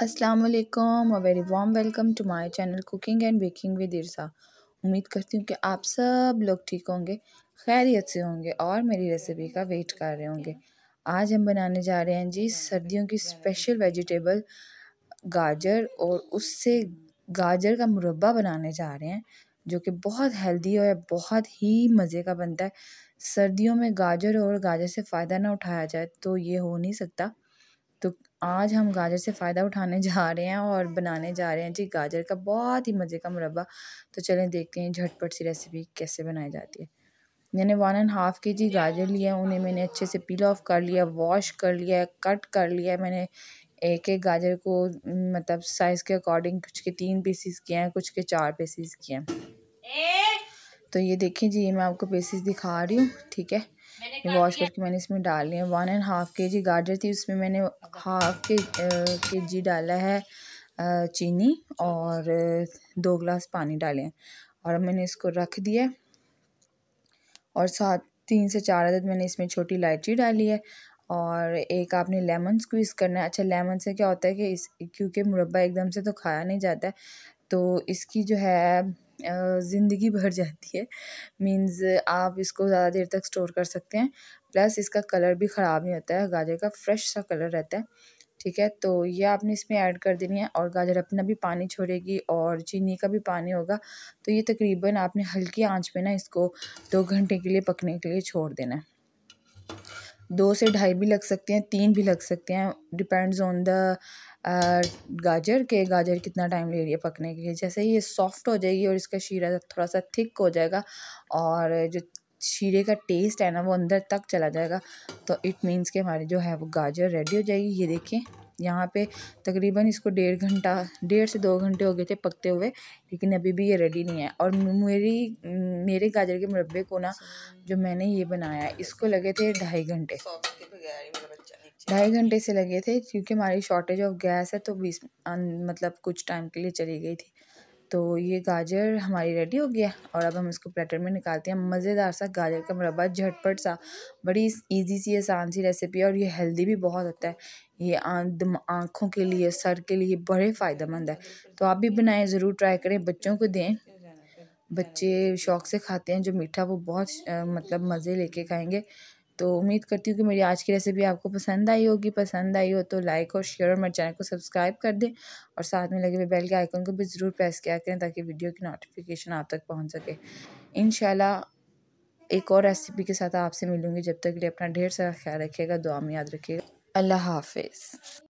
असलकम a very warm welcome to my channel cooking and baking with Irsa उम्मीद करती हूँ कि आप सब लोग ठीक होंगे खैरियत से होंगे और मेरी रेसिपी का वेट कर रहे होंगे आज हम बनाने जा रहे हैं जी सर्दियों की स्पेशल वेजिटेबल गाजर और उससे गाजर का मुरबा बनाने जा रहे हैं जो कि बहुत हेल्दी और बहुत ही मज़े का बनता है सर्दियों में गाजर और गाजर से फ़ायदा ना उठाया जाए तो ये हो नहीं सकता तो आज हम गाजर से फ़ायदा उठाने जा रहे हैं और बनाने जा रहे हैं जी गाजर का बहुत ही मज़े का मुरबा तो चलें देखते हैं झटपट सी रेसिपी कैसे बनाई जाती है मैंने वन एंड हाफ़ के जी गाजर लिया उन्हें मैंने अच्छे से पील ऑफ कर लिया वॉश कर लिया कट कर लिया मैंने एक एक गाजर को मतलब साइज़ के अकॉर्डिंग कुछ के तीन पीसीस किए हैं कुछ के चार पीसीस किए हैं तो ये देखें जी मैं आपको पीसीस दिखा रही हूँ ठीक है वॉश करके मैंने इसमें डाल लिया वन एंड हाफ़ के जी गाजर थी उसमें मैंने हाफ के के जी डाला है चीनी और दो गिलास पानी डाले और मैंने इसको रख दिया और साथ तीन से चार अदद मैंने इसमें छोटी इलायची डाली है और एक आपने लेमन स्क्वीज़ करना है अच्छा लेमन से क्या होता है कि इस क्योंकि मुरबा एकदम से तो खाया नहीं जाता है तो इसकी जो है ज़िंदगी भर जाती है मीन्स आप इसको ज़्यादा देर तक स्टोर कर सकते हैं प्लस इसका कलर भी ख़राब नहीं होता है गाजर का फ्रेश सा कलर रहता है ठीक है तो ये आपने इसमें ऐड कर देनी है और गाजर अपना भी पानी छोड़ेगी और चीनी का भी पानी होगा तो ये तकरीबन आपने हल्की आंच पे ना इसको दो घंटे के लिए पकने के लिए छोड़ देना है दो से ढाई भी लग सकते हैं तीन भी लग सकते हैं डिपेंड्स ऑन द गाजर के गाजर कितना टाइम ले रही है पकने के लिए जैसे ही ये सॉफ्ट हो जाएगी और इसका शीरा थोड़ा सा थिक हो जाएगा और जो शीरे का टेस्ट है ना वो अंदर तक चला जाएगा तो इट मीन्स कि हमारी जो है वो गाजर रेडी हो जाएगी ये देखिए यहाँ पे तकरीबन इसको डेढ़ घंटा डेढ़ से दो घंटे हो गए थे पकते हुए लेकिन अभी भी ये रेडी नहीं है और मेरी मेरे गाजर के मुरब्बे को ना जो मैंने ये बनाया इसको लगे थे ढाई घंटे ढाई घंटे से लगे थे क्योंकि हमारी शॉर्टेज ऑफ गैस है तो बीस मतलब कुछ टाइम के लिए चली गई थी तो ये गाजर हमारी रेडी हो गया और अब हम इसको प्लेटर में निकालते हैं मज़ेदार सा गाजर का मुरबा झटपट सा बड़ी इजी सी आसान सी रेसिपी है और ये हेल्दी भी बहुत होता है ये आँखों के लिए सर के लिए बड़े फ़ायदेमंद है तो आप भी बनाएं ज़रूर ट्राई करें बच्चों को दें बच्चे शौक से खाते हैं जो मीठा वो बहुत मतलब मज़े ले खाएंगे तो उम्मीद करती हूँ कि मेरी आज की रेसिपी आपको पसंद आई होगी पसंद आई हो तो लाइक और शेयर और मेरे चैनल को सब्सक्राइब कर दें और साथ में लगे हुए बेल के आइकन को भी ज़रूर प्रेस किया करें ताकि वीडियो की नोटिफिकेशन आप तक पहुँच सके इन एक और रेसिपी के साथ आपसे मिलूँगी जब तक के लिए अपना ढेर सारा ख्याल रखिएगा दुआ में याद रखिएगा अल्लाह हाफिज़